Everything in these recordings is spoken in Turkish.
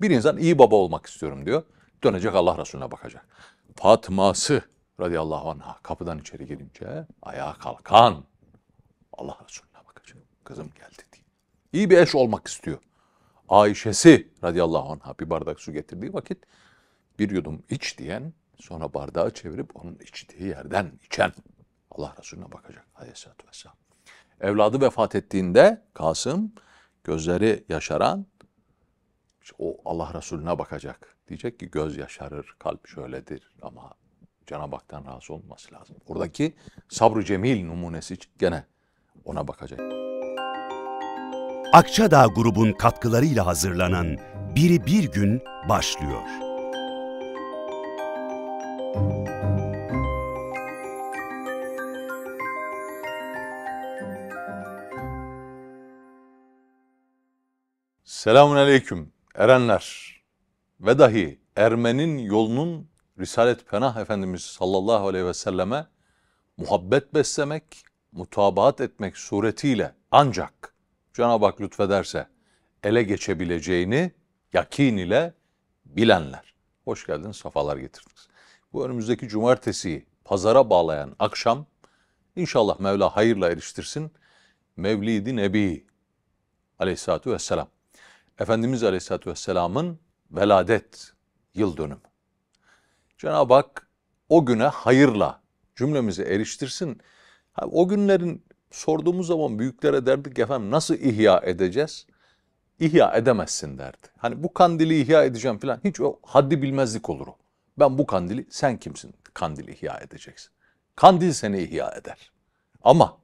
Bir insan iyi baba olmak istiyorum diyor. Dönecek Allah Resulüne bakacak. Fatması radıyallahu anh'a kapıdan içeri girince ayağa kalkan Allah Resulüne bakacak. Kızım geldi diye. İyi bir eş olmak istiyor. Ayşe'si radıyallahu anh'a bir bardak su getirdiği vakit bir yudum iç diyen sonra bardağı çevirip onun içtiği yerden içen Allah Resulüne bakacak aleyhissalatü vesselam. Evladı vefat ettiğinde Kasım gözleri yaşaran o Allah Resulüne bakacak. Diyecek ki göz yaşarır, kalp şöyledir ama Cenab-ı Hak'tan razı olması lazım. Oradaki sabrı cemil numunesi gene ona bakacak. Akçadağ grubun katkılarıyla hazırlanan Biri Bir Gün başlıyor. Selamun Aleyküm erenler ve dahi ermenin yolunun Risalet Penah Efendimiz sallallahu aleyhi ve selleme muhabbet beslemek, mutabaat etmek suretiyle ancak Cenab-ı Hak lütfederse ele geçebileceğini yakin ile bilenler. Hoş geldin, safalar getirdiniz. Bu önümüzdeki cumartesiyi pazara bağlayan akşam inşallah Mevla hayırla eriştirsin. Mevlid-i Nebi aleyhissalatü vesselam Efendimiz Aleyhisselatü Vesselam'ın veladet yıl dönümü. Cenab-ı Hak o güne hayırla cümlemizi eriştirsin. O günlerin sorduğumuz zaman büyüklere derdik efendim nasıl ihya edeceğiz? İhya edemezsin derdi. Hani bu kandili ihya edeceğim falan hiç o haddi bilmezlik olur o. Ben bu kandili sen kimsin kandili ihya edeceksin. Kandil seni ihya eder. Ama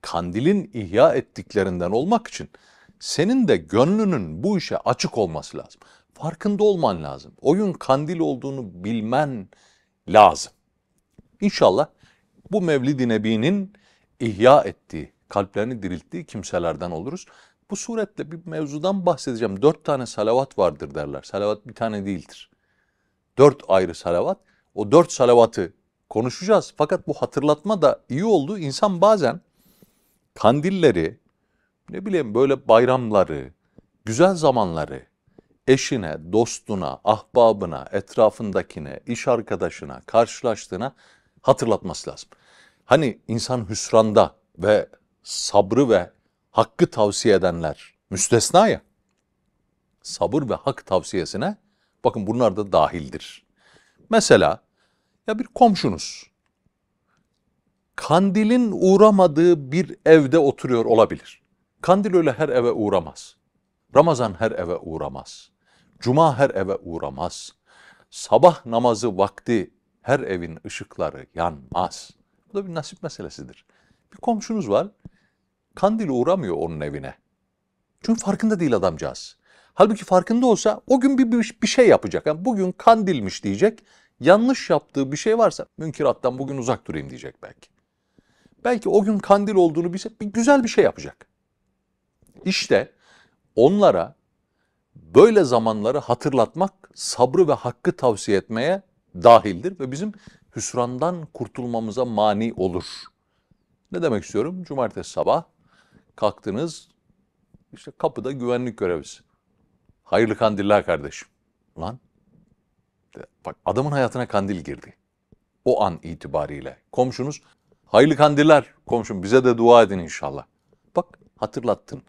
kandilin ihya ettiklerinden olmak için senin de gönlünün bu işe açık olması lazım. Farkında olman lazım. Oyun kandil olduğunu bilmen lazım. İnşallah bu Mevlid-i Nebi'nin ihya ettiği, kalplerini dirilttiği kimselerden oluruz. Bu suretle bir mevzudan bahsedeceğim. Dört tane salavat vardır derler. Salavat bir tane değildir. Dört ayrı salavat. O dört salavatı konuşacağız. Fakat bu hatırlatma da iyi oldu. İnsan bazen kandilleri, ne bileyim böyle bayramları, güzel zamanları eşine, dostuna, ahbabına, etrafındakine, iş arkadaşına, karşılaştığına hatırlatması lazım. Hani insan hüsranda ve sabrı ve hakkı tavsiye edenler müstesna ya. Sabır ve hak tavsiyesine bakın bunlar da dahildir. Mesela ya bir komşunuz kandilin uğramadığı bir evde oturuyor olabilir. Kandil öyle her eve uğramaz. Ramazan her eve uğramaz. Cuma her eve uğramaz. Sabah namazı vakti her evin ışıkları yanmaz. Bu da bir nasip meselesidir. Bir komşunuz var, kandil uğramıyor onun evine. Çünkü farkında değil adamcağız. Halbuki farkında olsa o gün bir, bir, bir şey yapacak. Yani bugün kandilmiş diyecek. Yanlış yaptığı bir şey varsa münkirattan bugün uzak durayım diyecek belki. Belki o gün kandil olduğunu bilse bir, güzel bir şey yapacak. İşte onlara böyle zamanları hatırlatmak, sabrı ve hakkı tavsiye etmeye dahildir ve bizim hüsrandan kurtulmamıza mani olur. Ne demek istiyorum? Cumartesi sabah kalktınız, işte kapıda güvenlik görevlisi. Hayırlı kandiller kardeşim. Lan bak adamın hayatına kandil girdi. O an itibariyle. Komşunuz hayırlı kandiller komşum bize de dua edin inşallah. Bak hatırlattın.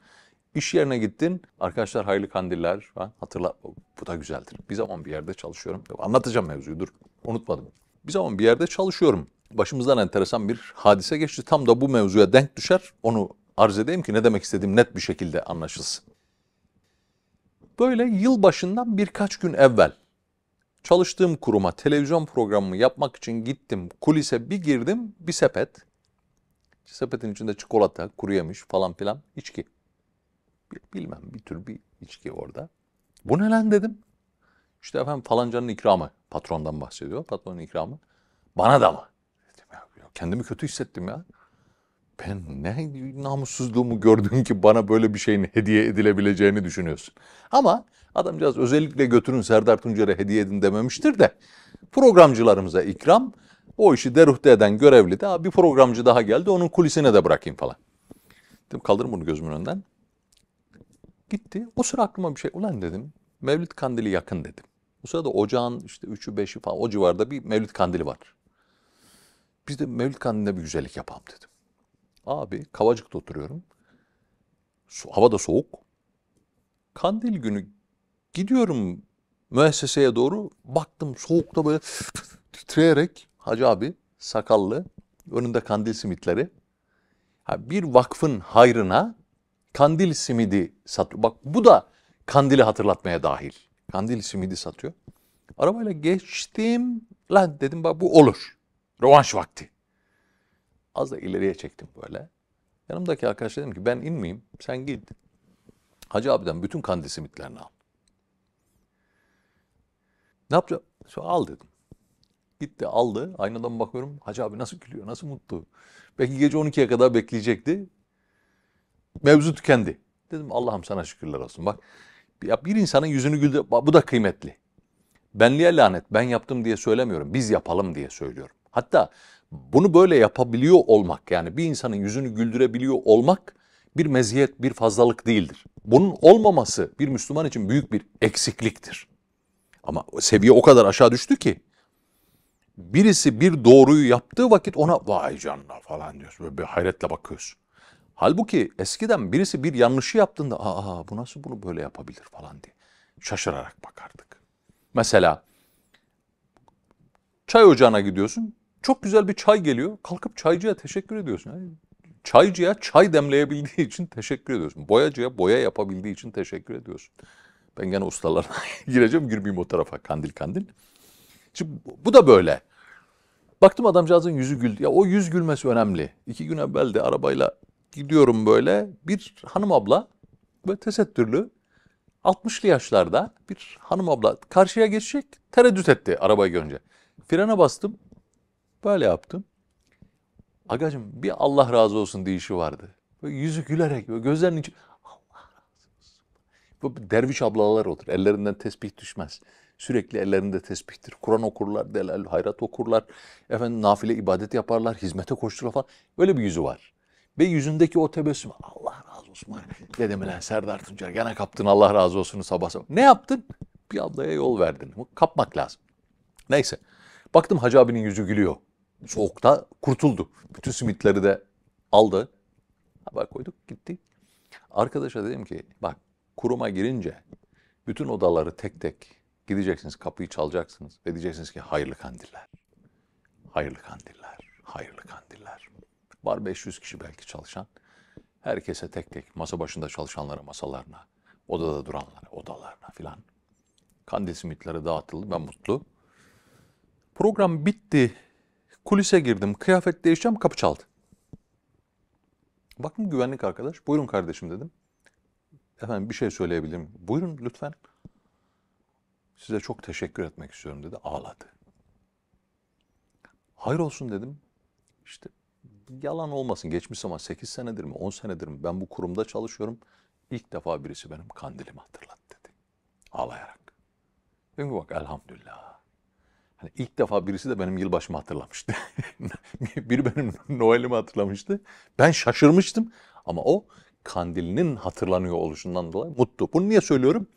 İş yerine gittin. Arkadaşlar hayırlı kandiller falan. Hatırla bu da güzeldir. Bir zaman bir yerde çalışıyorum. Anlatacağım mevzuyu dur. Unutmadım. Bir zaman bir yerde çalışıyorum. Başımızdan enteresan bir hadise geçti. Tam da bu mevzuya denk düşer. Onu arz edeyim ki ne demek istediğim net bir şekilde anlaşılsın. Böyle yıl başından birkaç gün evvel çalıştığım kuruma televizyon programımı yapmak için gittim. Kulise bir girdim bir sepet. Sepetin içinde çikolata, kuru yemiş falan filan içki bilmem bir tür bir içki orada. Bu ne lan dedim. İşte efendim falancanın ikramı. Patrondan bahsediyor. Patronun ikramı. Bana da mı? Dedim ya, kendimi kötü hissettim ya. Ben ne namussuzluğumu gördüm ki bana böyle bir şeyin hediye edilebileceğini düşünüyorsun. Ama adamcağız özellikle götürün Serdar Tuncer'e hediye edin dememiştir de programcılarımıza ikram o işi deruhte eden görevli de bir programcı daha geldi onun kulisine de bırakayım falan. Dedim kaldırın bunu gözümün önünden. Gitti. O sıra aklıma bir şey. Ulan dedim. Mevlid kandili yakın dedim. O sırada ocağın işte üçü beşi falan o civarda bir Mevlid kandili var. Biz de Mevlid kandiline bir güzellik yapalım dedim. Abi Kavacık'ta oturuyorum. So, hava da soğuk. Kandil günü gidiyorum müesseseye doğru. Baktım soğukta böyle titreyerek hacı abi sakallı önünde kandil simitleri. Ha, bir vakfın hayrına kandil simidi satıyor. Bak bu da kandili hatırlatmaya dahil. Kandil simidi satıyor. Arabayla geçtim. Lan dedim bak bu olur. Rovanş vakti. Az da ileriye çektim böyle. Yanımdaki arkadaş dedim ki ben inmeyeyim sen git. Hacı abiden bütün kandil simitlerini al. Ne yapacağım? Şu al dedim. Gitti aldı. Aynadan bakıyorum. Hacı abi nasıl gülüyor, nasıl mutlu. Belki gece 12'ye kadar bekleyecekti. Mevzu tükendi. Dedim Allah'ım sana şükürler olsun. Bak ya bir insanın yüzünü güldü. Bu da kıymetli. Benliğe lanet. Ben yaptım diye söylemiyorum. Biz yapalım diye söylüyorum. Hatta bunu böyle yapabiliyor olmak yani bir insanın yüzünü güldürebiliyor olmak bir meziyet, bir fazlalık değildir. Bunun olmaması bir Müslüman için büyük bir eksikliktir. Ama seviye o kadar aşağı düştü ki birisi bir doğruyu yaptığı vakit ona vay canına falan diyorsun. Böyle bir hayretle bakıyorsun. Halbuki eskiden birisi bir yanlışı yaptığında aa bu nasıl bunu böyle yapabilir falan diye şaşırarak bakardık. Mesela çay ocağına gidiyorsun. Çok güzel bir çay geliyor. Kalkıp çaycıya teşekkür ediyorsun. Yani çaycıya çay demleyebildiği için teşekkür ediyorsun. Boyacıya boya yapabildiği için teşekkür ediyorsun. Ben gene ustalarına gireceğim. Girmeyeyim o tarafa kandil kandil. Şimdi bu da böyle. Baktım adamcağızın yüzü güldü. Ya o yüz gülmesi önemli. İki gün evvel de arabayla gidiyorum böyle bir hanım abla böyle tesettürlü 60'lı yaşlarda bir hanım abla karşıya geçecek tereddüt etti arabayı görünce. Frene bastım böyle yaptım. Agacım bir Allah razı olsun deyişi vardı. Böyle yüzü gülerek böyle gözlerinin içi Allah razı olsun. bu derviş ablalar otur ellerinden tesbih düşmez. Sürekli ellerinde tesbihtir. Kur'an okurlar, delal, hayrat okurlar. Efendim nafile ibadet yaparlar, hizmete koşturlar falan. Böyle bir yüzü var. Ve yüzündeki o tebessüm. Allah razı olsun. Dedim lan Serdar Tuncer gene kaptın Allah razı olsun sabah sabah. Ne yaptın? Bir ablaya yol verdin. Kapmak lazım. Neyse. Baktım Hacı abinin yüzü gülüyor. Soğukta kurtuldu. Bütün simitleri de aldı. Haber koyduk gitti. Arkadaşa dedim ki bak kuruma girince bütün odaları tek tek gideceksiniz kapıyı çalacaksınız ve diyeceksiniz ki hayırlı kandiller. Hayırlı kandiller. Hayırlı kandiller. Var 500 kişi belki çalışan. Herkese tek tek masa başında çalışanlara masalarına, odada duranlara odalarına filan. Kandil simitleri dağıtıldı. Ben mutlu. Program bitti. Kulise girdim. Kıyafet değişeceğim. Kapı çaldı. Baktım güvenlik arkadaş. Buyurun kardeşim dedim. Efendim bir şey söyleyebilirim. Buyurun lütfen. Size çok teşekkür etmek istiyorum dedi. Ağladı. Hayır olsun dedim. İşte yalan olmasın geçmiş zaman 8 senedir mi 10 senedir mi ben bu kurumda çalışıyorum. İlk defa birisi benim kandilimi hatırlat dedi. Ağlayarak. Dedim bak elhamdülillah. Hani ilk defa birisi de benim yılbaşımı hatırlamıştı. Biri benim Noel'imi hatırlamıştı. Ben şaşırmıştım ama o kandilinin hatırlanıyor oluşundan dolayı mutlu. Bunu niye söylüyorum?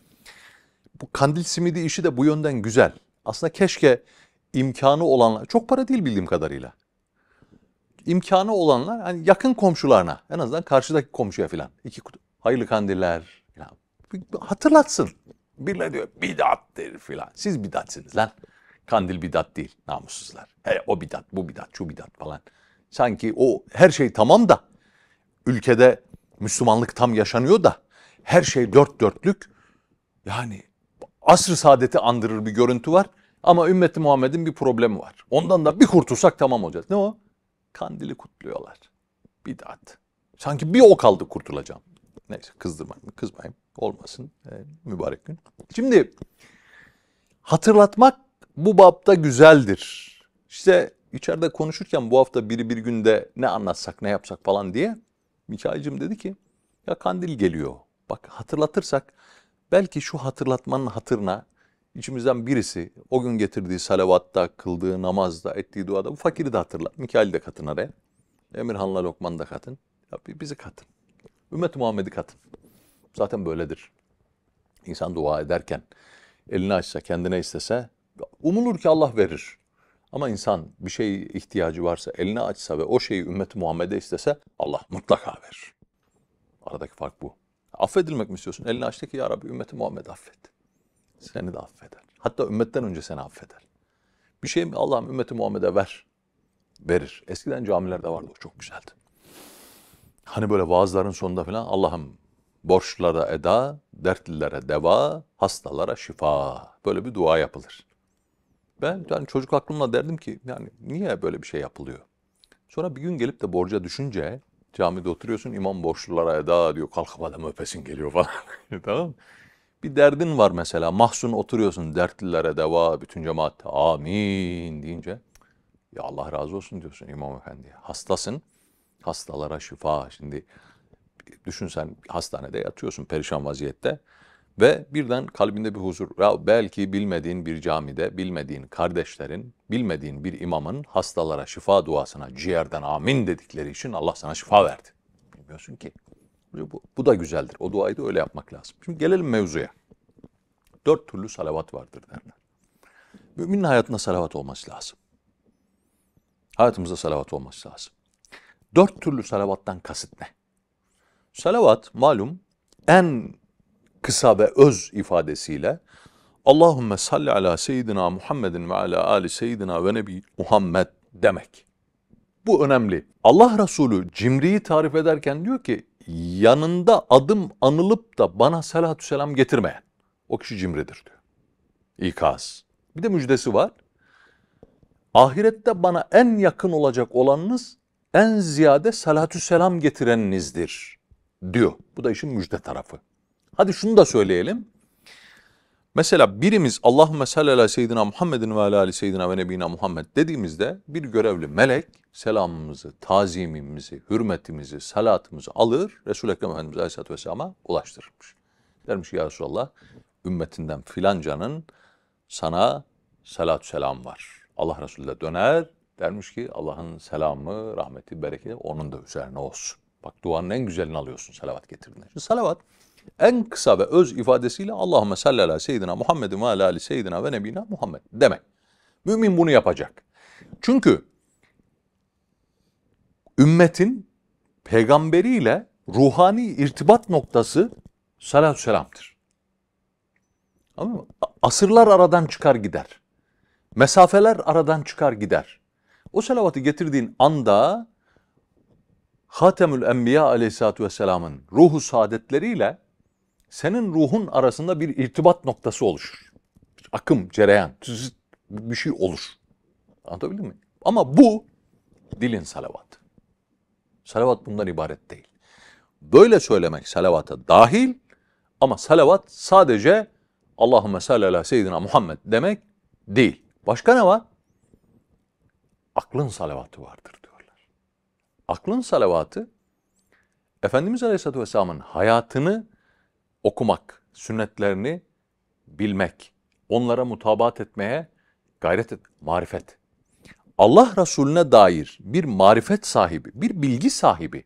Bu kandil simidi işi de bu yönden güzel. Aslında keşke imkanı olanlar, çok para değil bildiğim kadarıyla imkanı olanlar hani yakın komşularına en azından karşıdaki komşuya filan. iki kutu, hayırlı kandiller filan. Hatırlatsın. Birileri diyor bidattir filan. Siz bidatsiniz lan. Kandil bidat değil namussuzlar. He, o bidat, bu bidat, şu bidat falan. Sanki o her şey tamam da ülkede Müslümanlık tam yaşanıyor da her şey dört dörtlük yani asr-ı saadeti andırır bir görüntü var. Ama ümmeti Muhammed'in bir problemi var. Ondan da bir kurtulsak tamam olacağız. Ne o? kandili kutluyorlar. Bidat. Sanki bir o kaldı kurtulacağım. Neyse kızdırmayayım, kızmayayım. Olmasın e, mübarek gün. Şimdi hatırlatmak bu bapta güzeldir. İşte içeride konuşurken bu hafta biri bir günde ne anlatsak ne yapsak falan diye Mikail'cim dedi ki ya kandil geliyor. Bak hatırlatırsak belki şu hatırlatmanın hatırına İçimizden birisi o gün getirdiği salavatta, kıldığı namazda, ettiği duada bu fakiri de hatırla. Mikail'i de katın araya. Emirhan'la Lokman da katın. Ya bizi katın. ümmet Muhammed'i katın. Zaten böyledir. İnsan dua ederken elini açsa, kendine istese umulur ki Allah verir. Ama insan bir şey ihtiyacı varsa elini açsa ve o şeyi ümmet Muhammed'e istese Allah mutlaka verir. Aradaki fark bu. Affedilmek mi istiyorsun? Elini açtı ki ya Rabbi ümmeti Muhammed affet. Seni de affeder. Hatta ümmetten önce seni affeder. Bir şey Allah'ım ümmeti Muhammed'e ver. Verir. Eskiden camilerde vardı o çok güzeldi. Hani böyle vaazların sonunda falan Allah'ım borçlara eda, dertlilere deva, hastalara şifa. Böyle bir dua yapılır. Ben yani çocuk aklımla derdim ki yani niye böyle bir şey yapılıyor? Sonra bir gün gelip de borca düşünce camide oturuyorsun imam borçlulara eda diyor kalkıp adam öpesin geliyor falan. tamam mı? Bir derdin var mesela. Mahzun oturuyorsun dertlilere deva bütün cemaat amin deyince ya Allah razı olsun diyorsun imam Efendi. Hastasın. Hastalara şifa. Şimdi düşün sen hastanede yatıyorsun perişan vaziyette ve birden kalbinde bir huzur. Ya belki bilmediğin bir camide, bilmediğin kardeşlerin, bilmediğin bir imamın hastalara şifa duasına ciğerden amin dedikleri için Allah sana şifa verdi. Bilmiyorsun ki. Bu, bu da güzeldir. O duayı da öyle yapmak lazım. Şimdi gelelim mevzuya. Dört türlü salavat vardır derler. Müminin hayatında salavat olması lazım. Hayatımızda salavat olması lazım. Dört türlü salavattan kasıt ne? Salavat malum en kısa ve öz ifadesiyle Allahümme salli ala seyyidina Muhammedin ve ala ali seyyidina ve nebi Muhammed demek. Bu önemli. Allah Resulü cimriyi tarif ederken diyor ki yanında adım anılıp da bana salatü selam getirmeyen o kişi cimridir diyor. İkaz. Bir de müjdesi var. Ahirette bana en yakın olacak olanınız en ziyade salatü selam getireninizdir diyor. Bu da işin müjde tarafı. Hadi şunu da söyleyelim. Mesela birimiz Allahümme salli ala seyyidina Muhammedin ve ala ali seyyidina ve nebina Muhammed dediğimizde bir görevli melek selamımızı, tazimimizi, hürmetimizi, salatımızı alır Resul-i Ekrem Efendimiz Aleyhisselatü Vesselam'a ulaştırmış. Dermiş ki ya Resulallah ümmetinden filancanın sana salat selam var. Allah Resulü'ne döner dermiş ki Allah'ın selamı, rahmeti, bereketi onun da üzerine olsun. Bak duanın en güzelini alıyorsun salavat getirdiğinde. Şimdi salavat en kısa ve öz ifadesiyle Allahümme salli ala seyyidina Muhammedin ve ala seyyidina ve nebina Muhammed demek. Mümin bunu yapacak. Çünkü ümmetin peygamberiyle ruhani irtibat noktası salatü selamdır. Anladın mı? Asırlar aradan çıkar gider. Mesafeler aradan çıkar gider. O salavatı getirdiğin anda Hatemül Enbiya aleyhissalatü vesselamın ruhu saadetleriyle senin ruhun arasında bir irtibat noktası oluşur. Bir akım, cereyan, tüzüt bir şey olur. Anlatabildim mi? Ama bu dilin salavatı. Salavat bundan ibaret değil. Böyle söylemek salavata dahil ama salavat sadece Allahümme salli ala seyyidina Muhammed demek değil. Başka ne var? Aklın salavatı vardır diyorlar. Aklın salavatı Efendimiz Aleyhisselatü Vesselam'ın hayatını okumak, sünnetlerini bilmek, onlara mutabat etmeye gayret et, marifet. Allah Resulüne dair bir marifet sahibi, bir bilgi sahibi,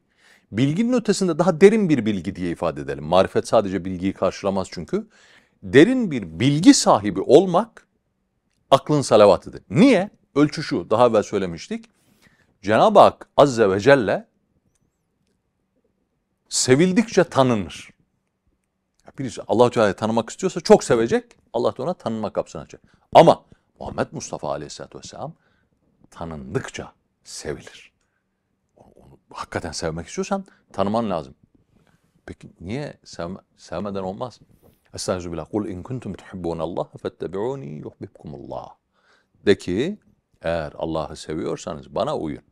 bilginin ötesinde daha derin bir bilgi diye ifade edelim. Marifet sadece bilgiyi karşılamaz çünkü. Derin bir bilgi sahibi olmak aklın salavatıdır. Niye? Ölçü şu, daha evvel söylemiştik. Cenab-ı Hak Azze ve Celle sevildikçe tanınır birisi Allah Teala'yı tanımak istiyorsa çok sevecek. Allah da ona tanınma kapısını açacak. Ama Muhammed Mustafa Aleyhisselatü Vesselam tanındıkça sevilir. Onu hakikaten sevmek istiyorsan tanıman lazım. Peki niye sevme, sevmeden olmaz? Estağfirullah. Kul in kuntum Allah fettebi'uni yuhbibkumullah. De ki eğer Allah'ı seviyorsanız bana uyun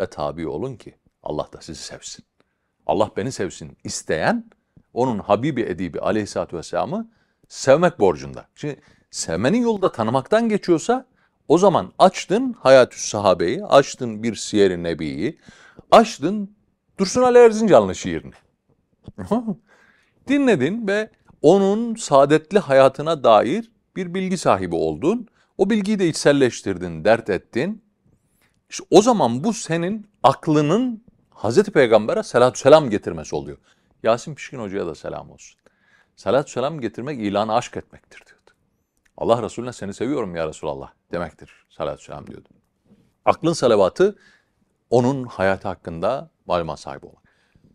ve tabi olun ki Allah da sizi sevsin. Allah beni sevsin isteyen onun Habibi Edibi aleyhissalatü vesselam'ı sevmek borcunda. Şimdi sevmenin yolu da tanımaktan geçiyorsa o zaman açtın Hayatü Sahabe'yi, açtın bir Siyer-i Nebi'yi, açtın Dursun Ali Erzincanlı şiirini. Dinledin ve onun saadetli hayatına dair bir bilgi sahibi oldun. O bilgiyi de içselleştirdin, dert ettin. İşte o zaman bu senin aklının Hazreti Peygamber'e selatü selam getirmesi oluyor. Yasin Pişkin Hoca'ya da selam olsun. Salat selam getirmek ilanı aşk etmektir diyordu. Allah Resulüne seni seviyorum ya Resulallah demektir salat selam diyordu. Aklın salavatı onun hayatı hakkında maluma sahibi olmak.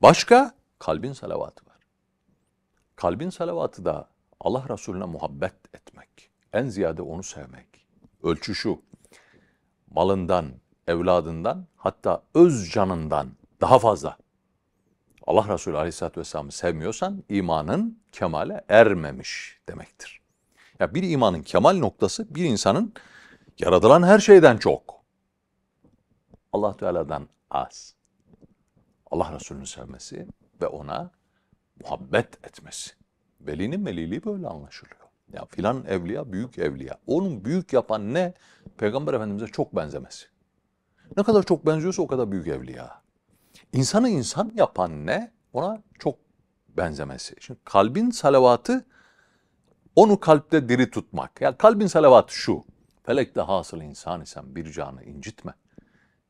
Başka kalbin salavatı var. Kalbin salavatı da Allah Resulüne muhabbet etmek. En ziyade onu sevmek. Ölçü şu. Malından, evladından hatta öz canından daha fazla Allah Resulü Aleyhisselatü Vesselam'ı sevmiyorsan imanın kemale ermemiş demektir. Ya bir imanın kemal noktası bir insanın yaradılan her şeyden çok. Allah Teala'dan az. Allah Resulü'nü sevmesi ve ona muhabbet etmesi. Velinin veliliği böyle anlaşılıyor. Ya filan evliya büyük evliya. Onun büyük yapan ne? Peygamber Efendimiz'e çok benzemesi. Ne kadar çok benziyorsa o kadar büyük evliya insanı insan yapan ne? Ona çok benzemesi. Şimdi kalbin salavatı onu kalpte diri tutmak. Yani kalbin salavatı şu. Felekte hasıl insan isen bir canı incitme.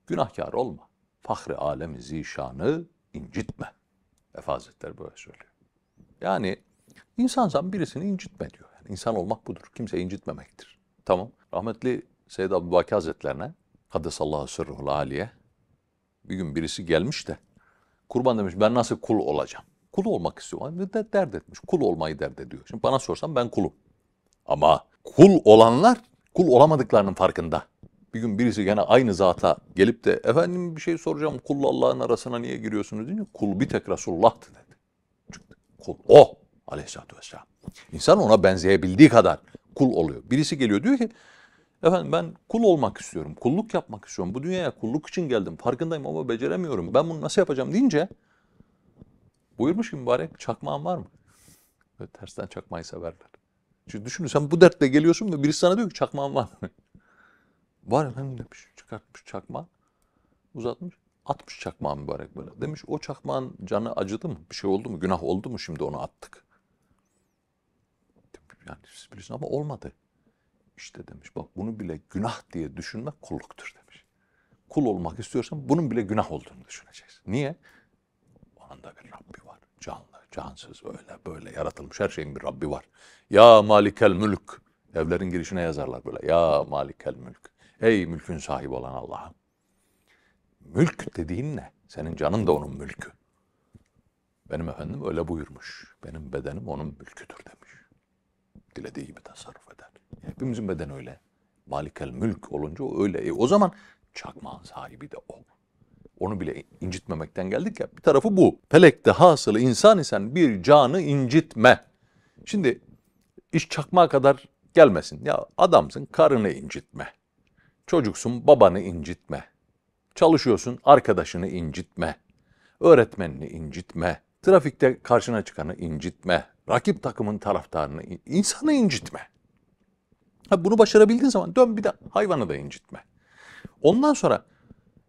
Günahkar olma. Fahri alemi zişanı incitme. Efazetler böyle söylüyor. Yani insansan birisini incitme diyor. Yani insan olmak budur. Kimse incitmemektir. Tamam. Rahmetli Seyyid Abdülbaki Hazretlerine Kaddesallahu sırruhul aliye bir gün birisi gelmiş de kurban demiş ben nasıl kul olacağım? Kul olmak istiyorum. Hani de, dert etmiş. Kul olmayı dert ediyor. Şimdi bana sorsan ben kulum. Ama kul olanlar kul olamadıklarının farkında. Bir gün birisi gene aynı zata gelip de efendim bir şey soracağım kulla Allah'ın arasına niye giriyorsunuz deyince kul bir tek Resulullah'tı dedi. Çıktı. Kul o aleyhissalatü vesselam. İnsan ona benzeyebildiği kadar kul oluyor. Birisi geliyor diyor ki Efendim ben kul olmak istiyorum, kulluk yapmak istiyorum. Bu dünyaya kulluk için geldim, farkındayım ama beceremiyorum. Ben bunu nasıl yapacağım deyince buyurmuş ki mübarek çakmağın var mı? Böyle tersten çakmayı severler. Çünkü düşünün sen bu dertle geliyorsun ve birisi sana diyor ki çakmağın var mı? var efendim demiş, çıkartmış çakmağı, uzatmış. Atmış çakmağı mübarek böyle. Demiş o çakmağın canı acıdı mı? Bir şey oldu mu? Günah oldu mu şimdi onu attık? Yani siz bilirsiniz ama olmadı. İşte demiş bak bunu bile günah diye düşünmek kulluktur demiş. Kul olmak istiyorsan bunun bile günah olduğunu düşüneceksin. Niye? Onun da bir Rabbi var. Canlı, cansız, öyle böyle yaratılmış her şeyin bir Rabbi var. Ya malikel mülk. Evlerin girişine yazarlar böyle. Ya malikel mülk. Ey mülkün sahibi olan Allah'ım. Mülk dediğin ne? Senin canın da onun mülkü. Benim efendim öyle buyurmuş. Benim bedenim onun mülküdür demiş. Dilediği gibi tasarruf eder. Hepimizin beden öyle. Malikel mülk olunca o öyle. E, o zaman çakmağın sahibi de o. Onu bile incitmemekten geldik ya. Bir tarafı bu. Pelek'te hasılı insan isen bir canı incitme. Şimdi iş çakmağa kadar gelmesin. Ya adamsın karını incitme. Çocuksun babanı incitme. Çalışıyorsun arkadaşını incitme. Öğretmenini incitme. Trafikte karşına çıkanı incitme. Rakip takımın taraftarını, insanı incitme. Ha, bunu başarabildiğin zaman dön bir de hayvanı da incitme. Ondan sonra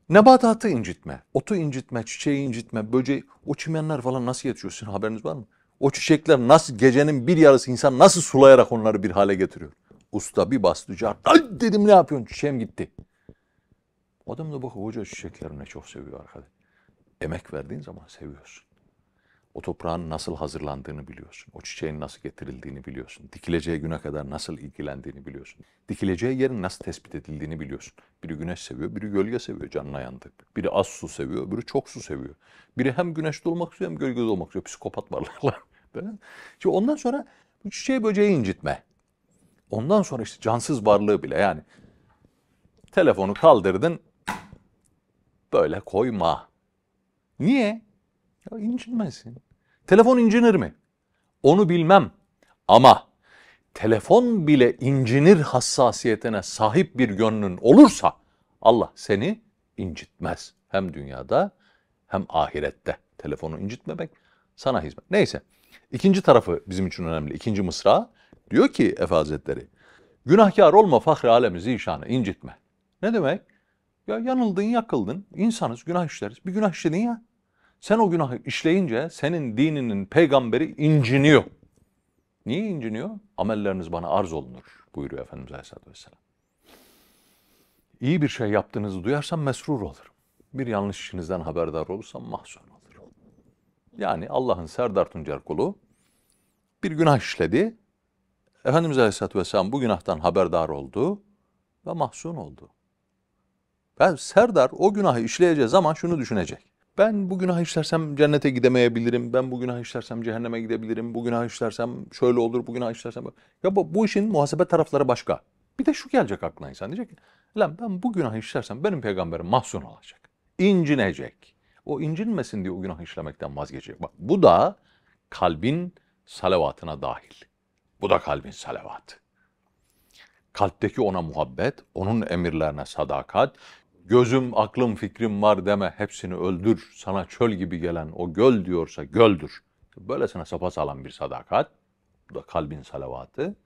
nebatatı incitme, otu incitme, çiçeği incitme, böceği, o çimenler falan nasıl yetişiyor sizin haberiniz var mı? O çiçekler nasıl gecenin bir yarısı insan nasıl sulayarak onları bir hale getiriyor? Usta bir bastı car. Ay dedim ne yapıyorsun çiçeğim gitti. Adam da bak hoca çiçeklerini çok seviyor arkadaş. Emek verdiğin zaman seviyorsun. O toprağın nasıl hazırlandığını biliyorsun. O çiçeğin nasıl getirildiğini biliyorsun. Dikileceği güne kadar nasıl ilgilendiğini biliyorsun. Dikileceği yerin nasıl tespit edildiğini biliyorsun. Biri güneş seviyor, biri gölge seviyor canına yandı. Biri az su seviyor, biri çok su seviyor. Biri hem güneşte olmak istiyor hem gölgede olmak istiyor. Psikopat varlar. Şimdi ondan sonra bu çiçeği böceği incitme. Ondan sonra işte cansız varlığı bile yani telefonu kaldırdın böyle koyma. Niye? Ya incinmezsin. Telefon incinir mi? Onu bilmem. Ama telefon bile incinir hassasiyetine sahip bir gönlün olursa Allah seni incitmez. Hem dünyada hem ahirette. Telefonu incitmemek sana hizmet. Neyse. İkinci tarafı bizim için önemli. İkinci mısra diyor ki Efe Hazretleri. Günahkar olma fahri alemi zişanı incitme. Ne demek? Ya yanıldın yakıldın. insanız günah işleriz. Bir günah işledin ya. Sen o günahı işleyince senin dininin peygamberi inciniyor. Niye inciniyor? Amelleriniz bana arz olunur buyuruyor Efendimiz Aleyhisselatü Vesselam. İyi bir şey yaptığınızı duyarsam mesrur olurum. Bir yanlış işinizden haberdar olursam mahzun olurum. Yani Allah'ın Serdar Tuncer kulu bir günah işledi. Efendimiz Aleyhisselatü Vesselam bu günahtan haberdar oldu ve mahzun oldu. Ben Serdar o günahı işleyeceği zaman şunu düşünecek. Ben bu günah işlersem cennete gidemeyebilirim. Ben bu günah işlersem cehenneme gidebilirim. Bu günah işlersem şöyle olur, bu günah işlersem... Ya bu, bu işin muhasebe tarafları başka. Bir de şu gelecek aklına insan diyecek ki, lan ben bu günah işlersem benim peygamberim mahzun olacak. İncinecek. O incinmesin diye o günah işlemekten vazgeçecek. Bak bu da kalbin salavatına dahil. Bu da kalbin salavatı kalpteki ona muhabbet, onun emirlerine sadakat, gözüm, aklım, fikrim var deme hepsini öldür. Sana çöl gibi gelen o göl diyorsa göldür. Böylesine sapasalan bir sadakat. Bu da kalbin salavatı.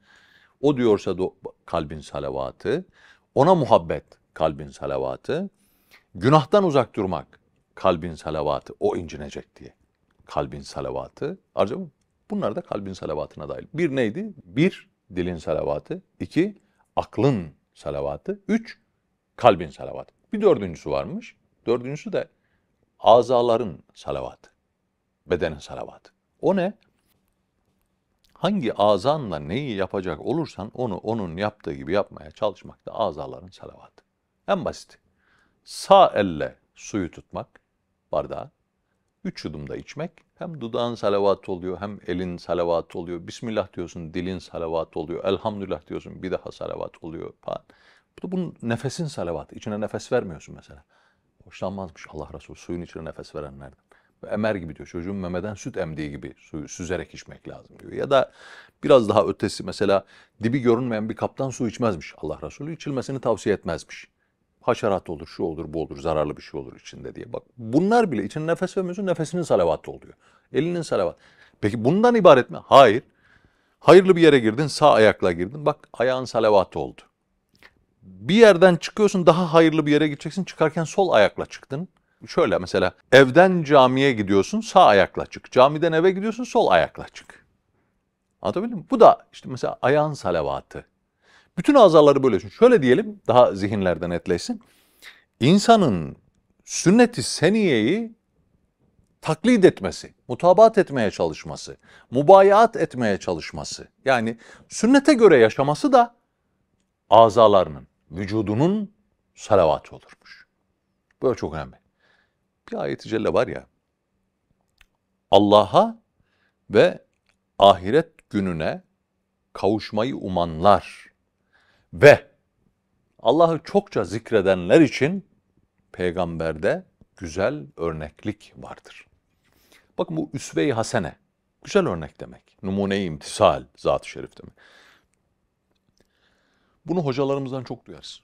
O diyorsa da kalbin salavatı. Ona muhabbet kalbin salavatı. Günahtan uzak durmak kalbin salavatı. O incinecek diye. Kalbin salavatı. Arzu Bunlar da kalbin salavatına dahil. Bir neydi? Bir, dilin salavatı. iki aklın salavatı. Üç, kalbin salavatı. Bir dördüncüsü varmış. Dördüncüsü de azaların salavatı. Bedenin salavatı. O ne? Hangi azanla neyi yapacak olursan onu onun yaptığı gibi yapmaya çalışmak da azaların salavatı. En basit. Sağ elle suyu tutmak, bardağı. Üç yudumda içmek hem dudağın salavatı oluyor hem elin salavatı oluyor. Bismillah diyorsun dilin salavatı oluyor. Elhamdülillah diyorsun bir daha salavat oluyor falan. Bu da bunun nefesin salavatı. İçine nefes vermiyorsun mesela. Hoşlanmazmış Allah Resulü suyun içine nefes verenlerden. Emer gibi diyor. Çocuğun memeden süt emdiği gibi suyu süzerek içmek lazım diyor. Ya da biraz daha ötesi mesela dibi görünmeyen bir kaptan su içmezmiş Allah Resulü. içilmesini tavsiye etmezmiş. Haşerat olur, şu olur, bu olur, zararlı bir şey olur içinde diye. Bak bunlar bile içine nefes vermiyorsun, nefesinin salavatı oluyor. Elinin salavatı. Peki bundan ibaret mi? Hayır. Hayırlı bir yere girdin, sağ ayakla girdin. Bak ayağın salavatı oldu bir yerden çıkıyorsun daha hayırlı bir yere gideceksin. Çıkarken sol ayakla çıktın. Şöyle mesela evden camiye gidiyorsun sağ ayakla çık. Camiden eve gidiyorsun sol ayakla çık. Anlatabildim mi? Bu da işte mesela ayağın salavatı. Bütün azaları bölüyorsun. Şöyle diyelim daha zihinlerden netleşsin. İnsanın sünneti seniyeyi taklit etmesi, mutabat etmeye çalışması, mubayat etmeye çalışması. Yani sünnete göre yaşaması da azalarının, vücudunun salavatı olurmuş. Böyle çok önemli. Bir ayet-i celle var ya, Allah'a ve ahiret gününe kavuşmayı umanlar ve Allah'ı çokça zikredenler için peygamberde güzel örneklik vardır. Bakın bu üsve-i hasene, güzel örnek demek. Numune-i imtisal, zat-ı şerif demek. Bunu hocalarımızdan çok duyarız.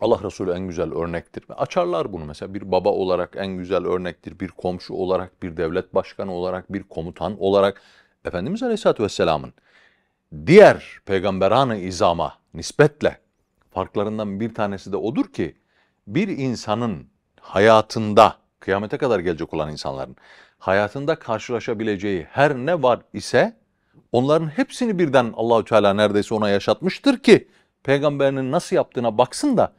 Allah Resulü en güzel örnektir. Açarlar bunu mesela bir baba olarak en güzel örnektir, bir komşu olarak, bir devlet başkanı olarak, bir komutan olarak. Efendimiz Aleyhisselatü Vesselam'ın diğer peygamberan izama nispetle farklarından bir tanesi de odur ki bir insanın hayatında kıyamete kadar gelecek olan insanların hayatında karşılaşabileceği her ne var ise Onların hepsini birden Allahü Teala neredeyse ona yaşatmıştır ki peygamberinin nasıl yaptığına baksın da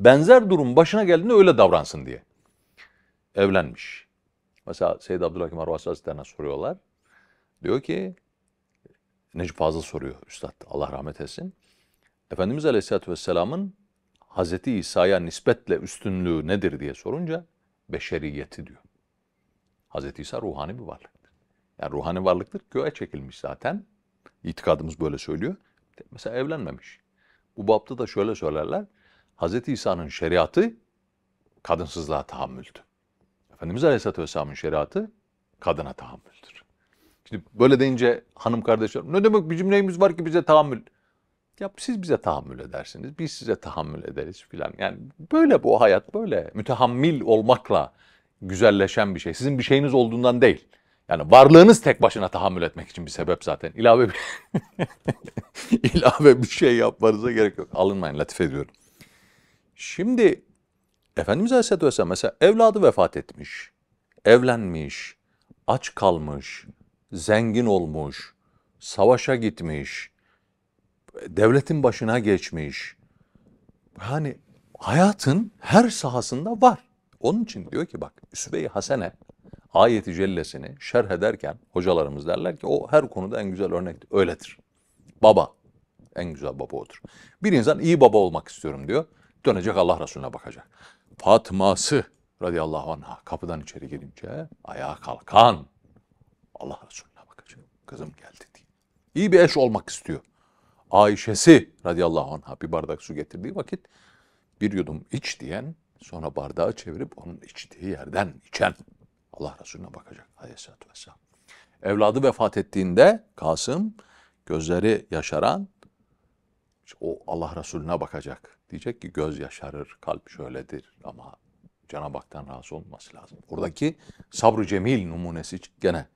benzer durum başına geldiğinde öyle davransın diye. Evlenmiş. Mesela Seyyid Abdülhakim Arvasi Hazretleri'ne soruyorlar. Diyor ki Necip Fazıl soruyor Üstad Allah rahmet etsin. Efendimiz Aleyhisselatü Vesselam'ın Hazreti İsa'ya nispetle üstünlüğü nedir diye sorunca beşeriyeti diyor. Hazreti İsa ruhani bir varlık. Yani ruhani varlıktır. Göğe çekilmiş zaten. İtikadımız böyle söylüyor. Mesela evlenmemiş. Bu bapta da şöyle söylerler. Hz. İsa'nın şeriatı kadınsızlığa tahammüldü. Efendimiz Aleyhisselatü Vesselam'ın şeriatı kadına tahammüldür. Şimdi böyle deyince hanım kardeşler ne demek bizim neyimiz var ki bize tahammül? Ya siz bize tahammül edersiniz, biz size tahammül ederiz filan. Yani böyle bu hayat böyle. Mütehammil olmakla güzelleşen bir şey. Sizin bir şeyiniz olduğundan değil. Yani varlığınız tek başına tahammül etmek için bir sebep zaten. İlave bir, ilave bir şey yapmanıza gerek yok. Alınmayın latif ediyorum. Şimdi Efendimiz Aleyhisselatü Vesselam mesela evladı vefat etmiş, evlenmiş, aç kalmış, zengin olmuş, savaşa gitmiş, devletin başına geçmiş. Yani hayatın her sahasında var. Onun için diyor ki bak Üsve-i Hasene ayeti cellesini şerh ederken hocalarımız derler ki o her konuda en güzel örnek öyledir. Baba en güzel baba odur. Bir insan iyi baba olmak istiyorum diyor. Dönecek Allah Resulüne bakacak. Fatması radıyallahu anh kapıdan içeri girince ayağa kalkan Allah Resulüne bakacak. Kızım geldi diye. İyi bir eş olmak istiyor. Ayşe'si radıyallahu anh bir bardak su getirdiği vakit bir yudum iç diyen sonra bardağı çevirip onun içtiği yerden içen Allah Resulüne bakacak aleyhissalatü vesselam. Evladı vefat ettiğinde Kasım gözleri yaşaran o Allah Resulüne bakacak. Diyecek ki göz yaşarır, kalp şöyledir ama cana baktan Hak'tan razı olması lazım. Buradaki sabrı cemil numunesi gene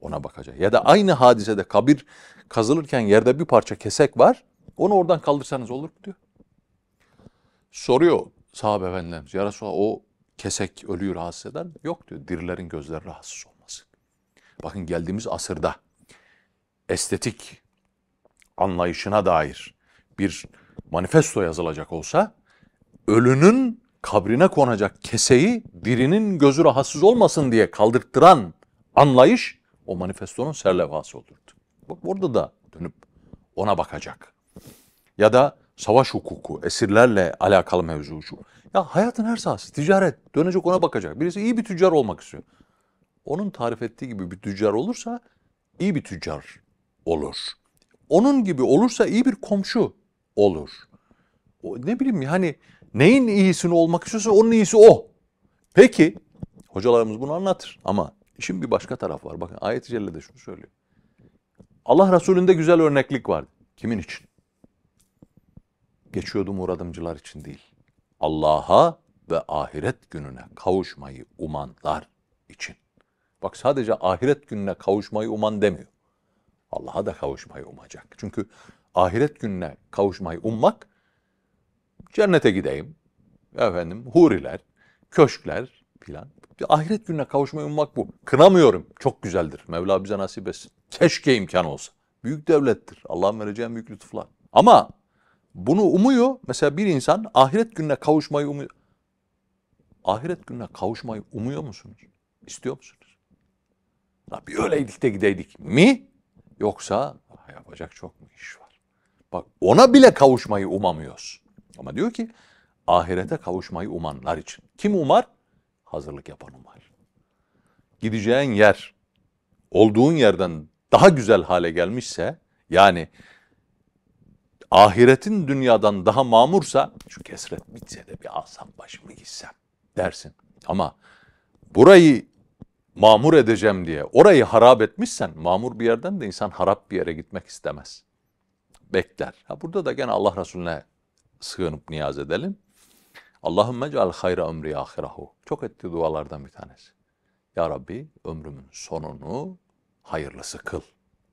ona bakacak. Ya da aynı hadisede kabir kazılırken yerde bir parça kesek var. Onu oradan kaldırsanız olur mu diyor. Soruyor sahabe efendilerimiz. Ya Resulallah o kesek ölüyü rahatsız eden yok diyor. Dirilerin gözleri rahatsız olması. Bakın geldiğimiz asırda estetik anlayışına dair bir manifesto yazılacak olsa ölünün kabrine konacak keseyi dirinin gözü rahatsız olmasın diye kaldırttıran anlayış o manifestonun serlevası olurdu. Bak burada da dönüp ona bakacak. Ya da savaş hukuku, esirlerle alakalı mevzu Ya hayatın her sahası ticaret. Dönecek ona bakacak. Birisi iyi bir tüccar olmak istiyor. Onun tarif ettiği gibi bir tüccar olursa iyi bir tüccar olur. Onun gibi olursa iyi bir komşu olur. O, ne bileyim yani neyin iyisini olmak istiyorsa onun iyisi o. Peki hocalarımız bunu anlatır ama işin bir başka taraf var. Bakın ayet-i celle de şunu söylüyor. Allah Resulü'nde güzel örneklik var. Kimin için? Geçiyordum muradımcılar için değil. Allah'a ve ahiret gününe kavuşmayı umanlar için. Bak sadece ahiret gününe kavuşmayı uman demiyor. Allah'a da kavuşmayı umacak. Çünkü ahiret gününe kavuşmayı ummak, cennete gideyim, efendim huriler, köşkler filan. Ahiret gününe kavuşmayı ummak bu. Kınamıyorum. Çok güzeldir. Mevla bize nasip etsin. Keşke imkan olsa. Büyük devlettir. Allah'ın vereceği büyük lütuflar. Ama bunu umuyor. Mesela bir insan ahiret gününe kavuşmayı umuyor. Ahiret gününe kavuşmayı umuyor musunuz? İstiyor musunuz? La bir öyleydik de gideydik mi? Yoksa yapacak çok mu iş var? Bak ona bile kavuşmayı umamıyoruz. Ama diyor ki ahirete kavuşmayı umanlar için. Kim umar? Hazırlık yapan umar. Gideceğin yer olduğun yerden daha güzel hale gelmişse yani ahiretin dünyadan daha mamursa şu kesret bitse de bir alsam başımı gitsem dersin. Ama burayı mamur edeceğim diye orayı harap etmişsen mamur bir yerden de insan harap bir yere gitmek istemez. Bekler. Ha burada da gene Allah Resulüne sığınıp niyaz edelim. Allahümme ceal hayra ömri ahirahu. Çok ettiği dualardan bir tanesi. Ya Rabbi ömrümün sonunu hayırlısı kıl.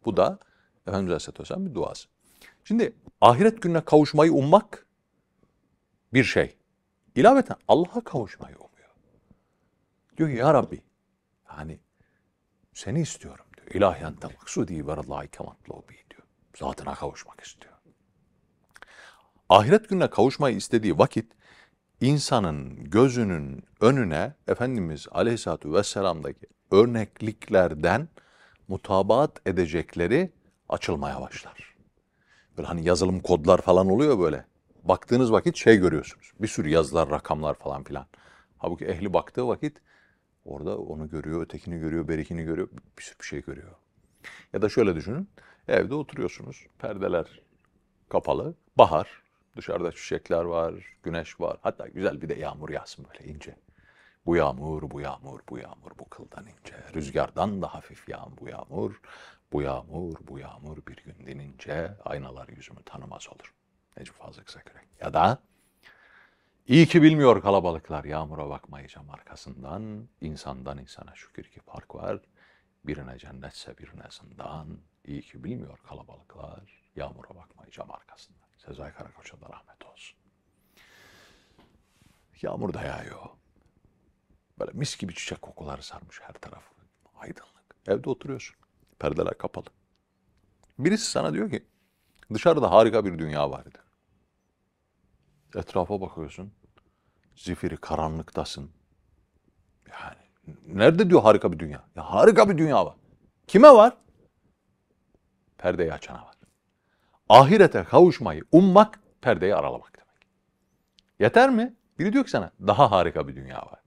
Bu da Efendimiz Aleyhisselatü bir duası. Şimdi ahiret gününe kavuşmayı ummak bir şey. İlaveten Allah'a kavuşmayı umuyor. Diyor ki ya Rabbi yani seni istiyorum diyor. İlahi ente maksudi ve Allah'ı bi diyor. Zatına kavuşmak istiyor. Ahiret gününe kavuşmayı istediği vakit insanın gözünün önüne Efendimiz Aleyhisselatü Vesselam'daki örnekliklerden mutabat edecekleri açılmaya başlar. Böyle hani yazılım kodlar falan oluyor böyle. Baktığınız vakit şey görüyorsunuz. Bir sürü yazılar, rakamlar falan filan. Halbuki ehli baktığı vakit orada onu görüyor, ötekini görüyor, berikini görüyor. Bir sürü bir şey görüyor. Ya da şöyle düşünün. Evde oturuyorsunuz. Perdeler kapalı. Bahar. Dışarıda çiçekler var, güneş var. Hatta güzel bir de yağmur yağsın böyle ince. Bu yağmur, bu yağmur, bu yağmur, bu kıldan ince. Rüzgardan da hafif yağan bu yağmur. Bu yağmur, bu yağmur bir gün dinince aynalar yüzümü tanımaz olur. Necip Fazıl Kısakürek. Ya da iyi ki bilmiyor kalabalıklar yağmura bakmayacağım arkasından. insandan insana şükür ki fark var. Birine cennetse birine zindan. İyi ki bilmiyor kalabalıklar yağmura bakmayacağım arkasından. Sezai Karakoç'a da rahmet olsun. Yağmur da yağıyor. Böyle mis gibi çiçek kokuları sarmış her tarafı. Aydınlık. Evde oturuyorsun. Perdeler kapalı. Birisi sana diyor ki dışarıda harika bir dünya var diyor. Etrafa bakıyorsun. Zifiri karanlıktasın. Yani nerede diyor harika bir dünya? Ya harika bir dünya var. Kime var? Perdeyi açana var. Ahirete kavuşmayı ummak, perdeyi aralamak demek. Yeter mi? Biri diyor ki sana daha harika bir dünya var.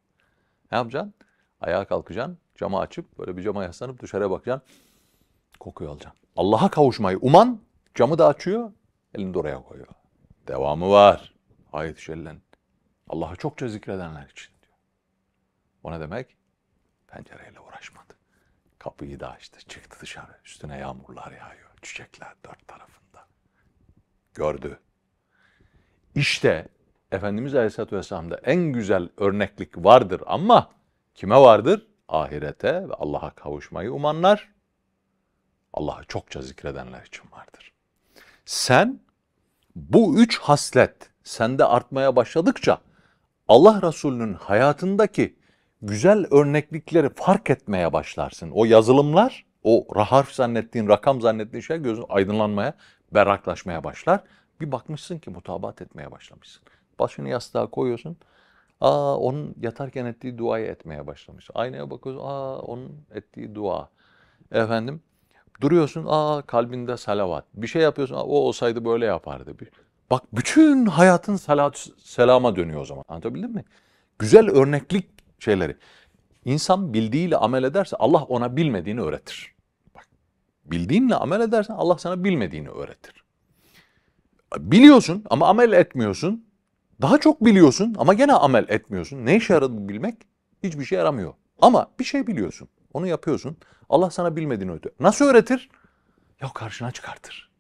Ne yapacaksın? Ayağa kalkacaksın, camı açıp böyle bir cama yaslanıp dışarıya bakacaksın. Kokuyu alacağım. Allah'a kavuşmayı uman camı da açıyor, elini de oraya koyuyor. Devamı var. Ayet-i Şellen. Allah'ı çokça zikredenler için diyor. O ne demek? Pencereyle uğraşmadı. Kapıyı da açtı, çıktı dışarı. Üstüne yağmurlar yağıyor, çiçekler dört tarafında. Gördü. İşte Efendimiz Aleyhisselatü Vesselam'da en güzel örneklik vardır ama kime vardır? Ahirete ve Allah'a kavuşmayı umanlar Allah'ı çokça zikredenler için vardır. Sen bu üç haslet sende artmaya başladıkça Allah Resulü'nün hayatındaki güzel örneklikleri fark etmeye başlarsın. O yazılımlar, o harf zannettiğin, rakam zannettiğin şey gözün aydınlanmaya, berraklaşmaya başlar. Bir bakmışsın ki mutabat etmeye başlamışsın. Başını yastığa koyuyorsun. Aa onun yatarken ettiği duayı etmeye başlamış. Aynaya bakıyoruz. Aa onun ettiği dua. Efendim Duruyorsun, aa kalbinde salavat. Bir şey yapıyorsun, aa, o olsaydı böyle yapardı. Bak bütün hayatın salat selama dönüyor o zaman. Anlatabildim mi? Güzel örneklik şeyleri. İnsan bildiğiyle amel ederse Allah ona bilmediğini öğretir. Bak, bildiğinle amel edersen Allah sana bilmediğini öğretir. Biliyorsun ama amel etmiyorsun. Daha çok biliyorsun ama gene amel etmiyorsun. Ne işe yaradı bilmek? Hiçbir şey yaramıyor. Ama bir şey biliyorsun. Onu yapıyorsun. Allah sana bilmediğini öğretiyor. Nasıl öğretir? Ya karşına çıkartır.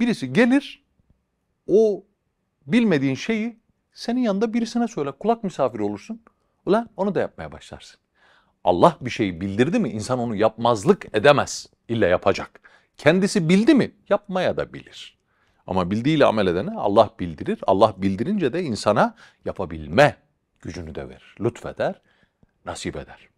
Birisi gelir, o bilmediğin şeyi senin yanında birisine söyle. Kulak misafiri olursun. Ulan onu da yapmaya başlarsın. Allah bir şeyi bildirdi mi insan onu yapmazlık edemez. İlla yapacak. Kendisi bildi mi yapmaya da bilir. Ama bildiğiyle amel edene Allah bildirir. Allah bildirince de insana yapabilme gücünü de verir. Lütfeder nasip eder.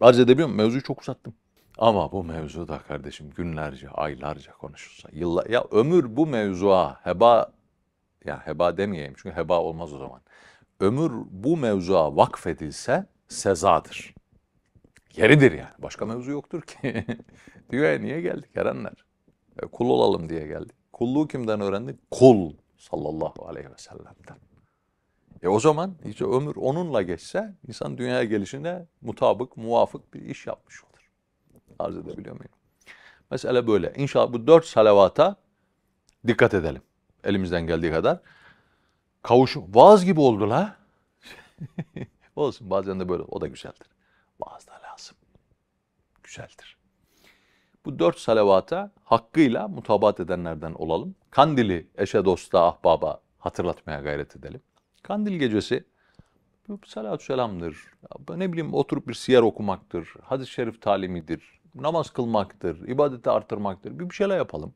Arz edebiliyor muyum? Mevzuyu çok uzattım. Ama bu mevzu da kardeşim günlerce, aylarca konuşulsa, yıllar, ya ömür bu mevzuya heba, ya heba demeyeyim çünkü heba olmaz o zaman. Ömür bu mevzuya vakfedilse sezadır. Yeridir yani. Başka mevzu yoktur ki. Diyor ya e, niye geldik erenler? E, kul olalım diye geldik. Kulluğu kimden öğrendik? Kul sallallahu aleyhi ve sellem'den. E o zaman işte ömür onunla geçse insan dünya gelişine mutabık, muvafık bir iş yapmış olur. Arz edebiliyor muyum? Mesela böyle. İnşallah bu dört salavata dikkat edelim. Elimizden geldiği kadar. Kavuş, vaaz gibi oldu la. Olsun bazen de böyle. O da güzeldir. Vaaz da lazım. Güzeldir. Bu dört salavata hakkıyla mutabat edenlerden olalım. Kandili eşe dosta ahbaba hatırlatmaya gayret edelim. Kandil gecesi salatü selamdır. Ne bileyim oturup bir siyer okumaktır. Hadis-i şerif talimidir. Namaz kılmaktır. ibadeti artırmaktır. Bir, bir şeyler yapalım.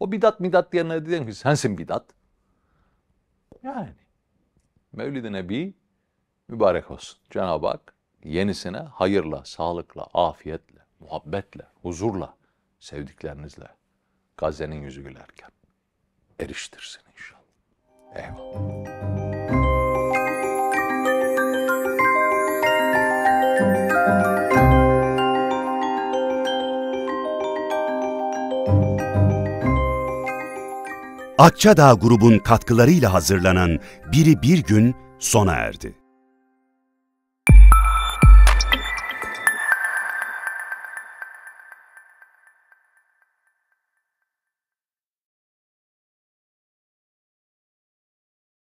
O bidat midat diyenlere diyelim ki sensin bidat. Yani Mevlid-i Nebi mübarek olsun. Cenab-ı Hak yenisine hayırla, sağlıkla, afiyetle, muhabbetle, huzurla, sevdiklerinizle gazenin yüzü gülerken eriştirsin inşallah. Eyvallah. Akçadağ grubun katkılarıyla hazırlanan Biri Bir Gün sona erdi.